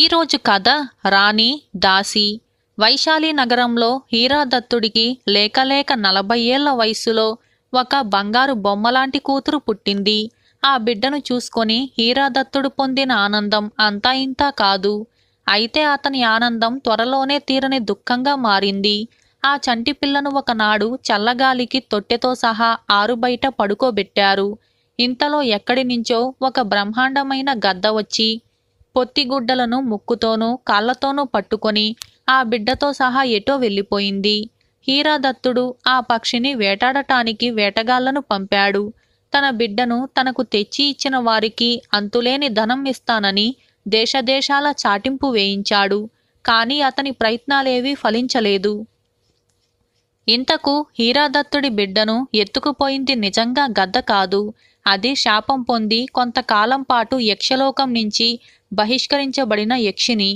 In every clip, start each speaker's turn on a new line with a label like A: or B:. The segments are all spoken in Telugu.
A: ఈరోజు కథ రాణి దాసి వైశాలి నగరంలో హీరాదత్తుడికి లేకలేక నలభై ఏళ్ల వయసులో ఒక బంగారు బొమ్మలాంటి కూతురు పుట్టింది ఆ బిడ్డను చూసుకొని హీరాదత్తుడు పొందిన ఆనందం అంతా ఇంతా కాదు అయితే అతని ఆనందం త్వరలోనే తీరని దుఃఖంగా మారింది ఆ చంటి పిల్లను ఒకనాడు చల్లగాలికి తొట్టెతో సహా ఆరుబయట పడుకోబెట్టారు ఇంతలో ఎక్కడి నుంచో ఒక బ్రహ్మాండమైన గద్ద వచ్చి పొత్తిగుడ్డలను ముక్కుతోనూ కాళ్లతోనూ పట్టుకొని ఆ బిడ్డతో సహా ఎటో వెళ్ళిపోయింది హీరాదత్తుడు ఆ పక్షిని వేటాడటానికి వేటగాళ్లను పంపాడు తన బిడ్డను తనకు తెచ్చి ఇచ్చిన వారికి అంతులేని ధనం ఇస్తానని దేశదేశాల చాటింపు వేయించాడు కానీ అతని ప్రయత్నాలేవీ ఫలించలేదు ఇంతకు హీరాదత్తుడి బిడ్డను ఎత్తుకుపోయింది నిజంగా గద్ద కాదు అది శాపం పొంది కొంతకాలం పాటు యక్షలోకం నుంచి బహిష్కరించబడిన యక్షిని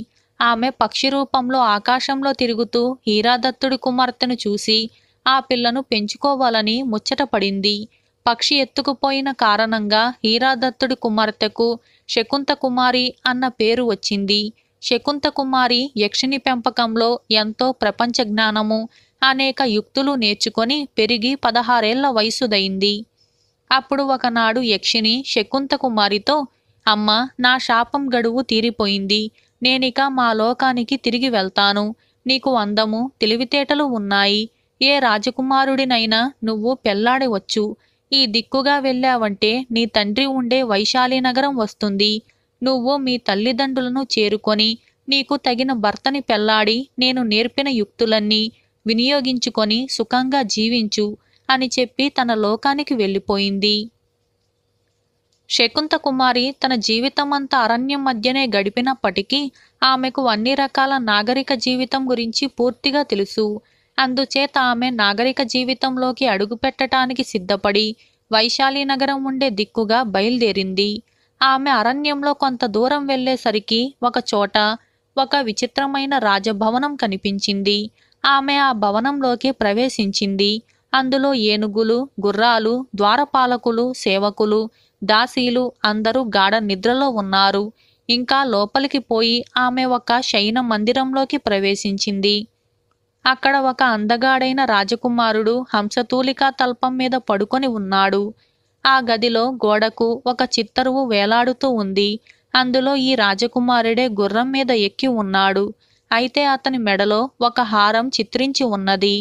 A: ఆమె పక్షి రూపంలో ఆకాశంలో తిరుగుతూ హీరాదత్తుడి కుమార్తెను చూసి ఆ పిల్లను పెంచుకోవాలని ముచ్చటపడింది పక్షి ఎత్తుకుపోయిన కారణంగా హీరాదత్తుడి కుమార్తెకు శకుంతకుమారి అన్న పేరు వచ్చింది శకుంతకుమారి యక్షిని పెంపకంలో ఎంతో ప్రపంచ జ్ఞానము అనేక యుక్తులు నేర్చుకొని పెరిగి పదహారేళ్ల వయసుదైంది అప్పుడు ఒకనాడు యక్షిని శకుంతకుమారితో అమ్మ నా శాపం గడువు తీరిపోయింది నేనిక మా లోకానికి తిరిగి వెళ్తాను నీకు అందము తెలివితేటలు ఉన్నాయి ఏ రాజకుమారుడినైనా నువ్వు పెళ్లాడవచ్చు ఈ దిక్కుగా వెళ్ళావంటే నీ తండ్రి ఉండే వైశాలి నగరం వస్తుంది నువ్వు మీ తల్లిదండ్రులను చేరుకొని నీకు తగిన భర్తని పెళ్లాడి నేను నేర్పిన యుక్తులన్నీ వినియోగించుకొని సుఖంగా జీవించు అని చెప్పి తన లోకానికి వెళ్ళిపోయింది శకుంత కుమారి తన జీవితమంతా అరణ్యం మధ్యనే గడిపినప్పటికీ ఆమెకు అన్ని రకాల నాగరిక జీవితం గురించి పూర్తిగా తెలుసు అందుచేత ఆమె నాగరిక జీవితంలోకి అడుగుపెట్టడానికి సిద్ధపడి వైశాలి నగరం ఉండే దిక్కుగా బయలుదేరింది ఆమె అరణ్యంలో కొంత దూరం వెళ్లేసరికి ఒక చోట ఒక విచిత్రమైన రాజభవనం కనిపించింది ఆమె ఆ భవనంలోకి ప్రవేశించింది అందులో ఏనుగులు గుర్రాలు ద్వారపాలకులు సేవకులు దాసీలు అందరూ గాఢ నిద్రలో ఉన్నారు ఇంకా లోపలికి పోయి ఆమె ఒక శయన మందిరంలోకి ప్రవేశించింది అక్కడ ఒక అందగాడైన రాజకుమారుడు హంసతూలికా తల్పం మీద పడుకొని ఉన్నాడు ఆ గదిలో గోడకు ఒక చిత్తరువు వేలాడుతూ ఉంది అందులో ఈ రాజకుమారుడే గుర్రం మీద ఎక్కి ఉన్నాడు అయితే అతని మెడలో ఒక హారం చిత్రించి ఉన్నది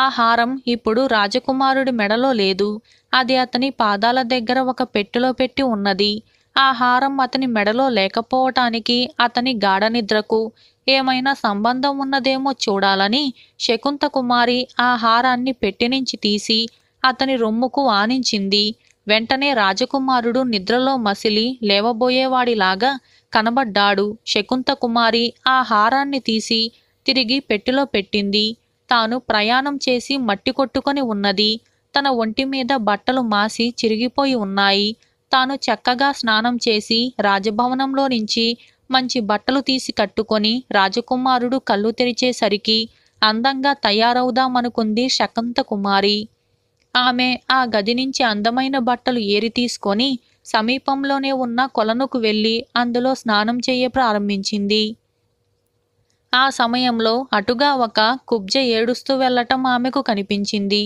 A: ఆ హారం ఇప్పుడు రాజకుమారుడి మెడలో లేదు అది అతని పాదాల దగ్గర ఒక పెట్టెలో పెట్టి ఉన్నది ఆ హారం అతని మెడలో లేకపోవటానికి అతని గాఢ నిద్రకు ఏమైనా సంబంధం ఉన్నదేమో చూడాలని శకుంత కుమారి ఆ హారాన్ని పెట్టి నుంచి తీసి అతని రొమ్ముకు ఆనించింది వెంటనే రాజకుమారుడు నిద్రలో మసిలి లేవబోయేవాడిలాగా కనబడ్డాడు శకుంత కుమారి ఆ హారాన్ని తీసి తిరిగి పెట్టెలో పెట్టింది తాను ప్రయాణం చేసి మట్టి కొట్టుకొని ఉన్నది తన ఒంటి మీద బట్టలు మాసి చిరిగిపోయి ఉన్నాయి తాను చక్కగా స్నానం చేసి రాజభవనంలో నుంచి మంచి బట్టలు తీసి కట్టుకొని రాజకుమారుడు కళ్ళు తెరిచేసరికి అందంగా తయారవుదామనుకుంది శకంత కుమారి ఆమె ఆ గది నుంచి అందమైన బట్టలు ఏరి తీసుకొని సమీపంలోనే ఉన్న కొలనుకు వెళ్ళి అందులో స్నానం చేయ ప్రారంభించింది ఆ సమయంలో అటుగా ఒక కుబ్జ ఏడుస్తూ వెళ్లటం ఆమెకు కనిపించింది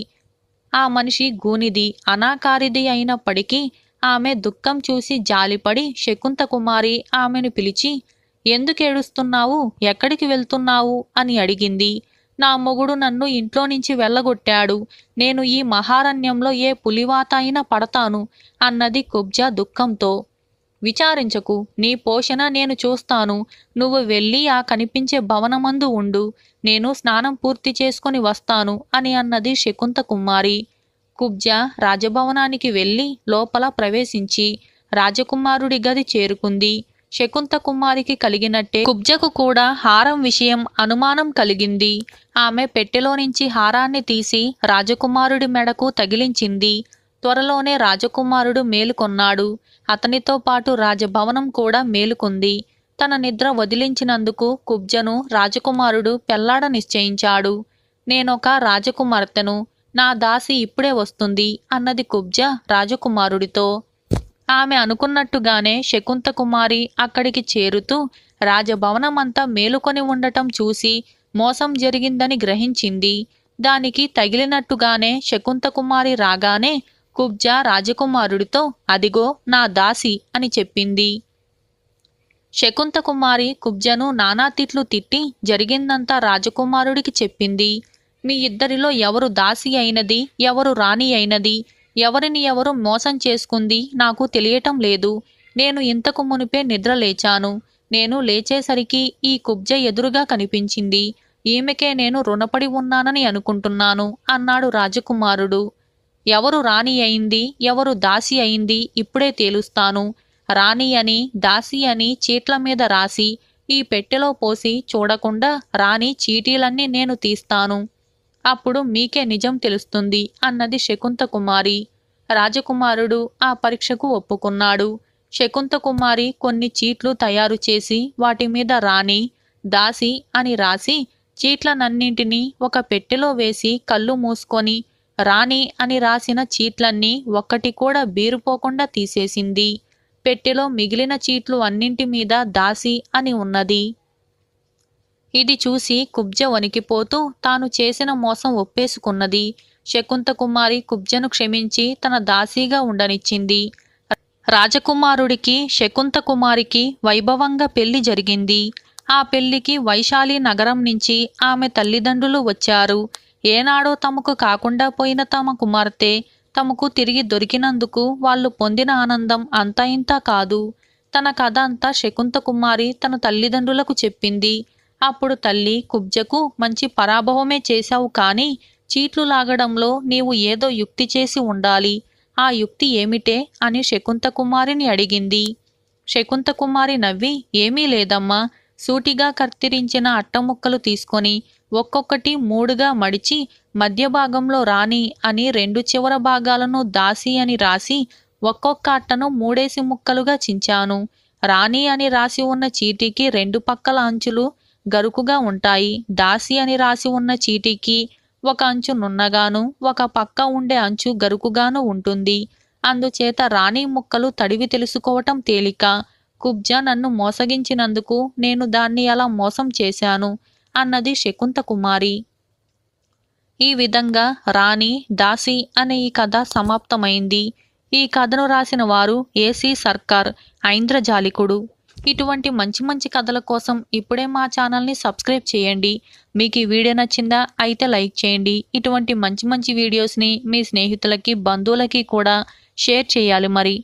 A: ఆ మనిషి గూనిది అనాకారిది అయినప్పటికీ ఆమె దుఃఖం చూసి జాలిపడి శకుంత కుమారి ఆమెను పిలిచి ఎందుకేడుస్తున్నావు ఎక్కడికి వెళ్తున్నావు అని అడిగింది నా మొగుడు నన్ను ఇంట్లో నుంచి వెళ్ళగొట్టాడు నేను ఈ మహారణ్యంలో ఏ పులివాత అయినా పడతాను అన్నది కుబ్జ దుఃఖంతో విచారించకు నీ పోషణ నేను చూస్తాను నువ్వు వెళ్ళి ఆ కనిపించే భవనమందు ఉండు నేను స్నానం పూర్తి చేసుకుని వస్తాను అని అన్నది శకుంత కుమారి కుబ్జ రాజభవనానికి వెళ్ళి లోపల ప్రవేశించి రాజకుమారుడి గది చేరుకుంది శకుంత కుమారికి కలిగినట్టే కుబ్జకు కూడా హారం విషయం అనుమానం కలిగింది ఆమె పెట్టెలో నుంచి హారాన్ని తీసి రాజకుమారుడి మెడకు తగిలించింది త్వరలోనే రాజకుమారుడు మేలుకొన్నాడు అతనితో పాటు రాజభవనం కూడా మేలుకుంది తన నిద్ర వదిలించినందుకు కుబ్జను రాజకుమారుడు పెళ్లాడ నిశ్చయించాడు నేనొక రాజకుమార్తెను నా దాసి ఇప్పుడే వస్తుంది అన్నది కుబ్జ రాజకుమారుడితో ఆమె అనుకున్నట్టుగానే శకుంతకుమారి అక్కడికి చేరుతూ రాజభవనమంతా మేలుకొని ఉండటం చూసి మోసం జరిగిందని గ్రహించింది దానికి తగిలినట్టుగానే శకుంతకుమారి రాగానే కుబ్జా రాజకుమారుడితో అదిగో నా దాసి అని చెప్పింది శకుంతకుమారి కుబ్జను నానా తిట్లు తిట్టి జరిగిందంతా రాజకుమారుడికి చెప్పింది మీ ఇద్దరిలో ఎవరు దాసి అయినది ఎవరు రాణి అయినది ఎవరిని ఎవరు మోసం చేసుకుంది నాకు తెలియటం లేదు నేను ఇంతకు మునిపే లేచాను నేను లేచేసరికి ఈ కుబ్జ ఎదురుగా కనిపించింది ఈమెకే నేను రుణపడి ఉన్నానని అనుకుంటున్నాను అన్నాడు రాజకుమారుడు ఎవరు రాణి అయింది ఎవరు దాసి అయింది ఇప్పుడే తేలుస్తాను రాణి అని దాసి అని చీట్ల మీద రాసి ఈ పెట్టెలో పోసి చూడకుండా రాణి చీటీలన్నీ నేను తీస్తాను అప్పుడు మీకే నిజం తెలుస్తుంది అన్నది శకుంతకుమారి రాజకుమారుడు ఆ పరీక్షకు ఒప్పుకున్నాడు శకుంతకుమారి కొన్ని చీట్లు తయారు చేసి వాటి మీద రాణి దాసి అని రాసి చీట్లనన్నింటినీ ఒక పెట్టెలో వేసి కళ్ళు మూసుకొని రాణి అని రాసిన చీట్లన్నీ ఒక్కటి కూడా బీరుపోకుండా తీసేసింది పెట్టెలో మిగిలిన చీట్లు అన్నింటి మీద దాసి అని ఉన్నది ఇది చూసి కుబ్జ వణికిపోతూ తాను చేసిన మోసం ఒప్పేసుకున్నది శకుంతకుమారి కుబ్జను క్షమించి తన దాసీగా ఉండనిచ్చింది రాజకుమారుడికి శకుంతకుమారికి వైభవంగా పెళ్లి జరిగింది ఆ పెళ్లికి వైశాలి నగరం నుంచి ఆమె తల్లిదండ్రులు వచ్చారు ఏనాడో తమకు కాకుండా పోయిన తమ కుమార్తె తమకు తిరిగి దొరికినందుకు వాళ్ళు పొందిన ఆనందం అంతా ఇంత కాదు తన కథ అంతా శకుంత కుమారి తన తల్లిదండ్రులకు చెప్పింది అప్పుడు తల్లి కుబ్జకు మంచి పరాభవమే చేశావు కానీ చీట్లు లాగడంలో నీవు ఏదో యుక్తి చేసి ఉండాలి ఆ యుక్తి ఏమిటే అని శకుంత కుమారిని అడిగింది శకుంత కుమారి నవ్వి ఏమీ లేదమ్మా సూటిగా కత్తిరించిన అట్టముక్కలు తీసుకొని ఒక్కొక్కటి మూడుగా మడిచి మధ్య భాగంలో రాణి అని రెండు చివర భాగాలను దాసి అని రాసి ఒక్కొక్క అట్టను మూడేసి ముక్కలుగా చించాను రాణి అని రాసి ఉన్న చీటీకి రెండు పక్కల అంచులు గరుకుగా ఉంటాయి దాసి అని రాసి ఉన్న చీటీకి ఒక అంచు నున్నగాను ఒక పక్క ఉండే అంచు గరుకుగాను ఉంటుంది అందుచేత రాణి ముక్కలు తడివి తెలుసుకోవటం తేలిక కుబ్జా నన్ను మోసగించినందుకు నేను దాన్ని ఎలా మోసం చేశాను అన్నది శకుంత కుమారి ఈ విధంగా రాణి దాసి అనే ఈ కథ సమాప్తమైంది ఈ కథను రాసిన వారు ఏసీ సర్కార్ ఐంద్రజాలికుడు ఇటువంటి మంచి మంచి కథల కోసం ఇప్పుడే మా ఛానల్ని సబ్స్క్రైబ్ చేయండి మీకు ఈ వీడియో నచ్చిందా అయితే లైక్ చేయండి ఇటువంటి మంచి మంచి వీడియోస్ని మీ స్నేహితులకి బంధువులకి కూడా షేర్ చేయాలి మరి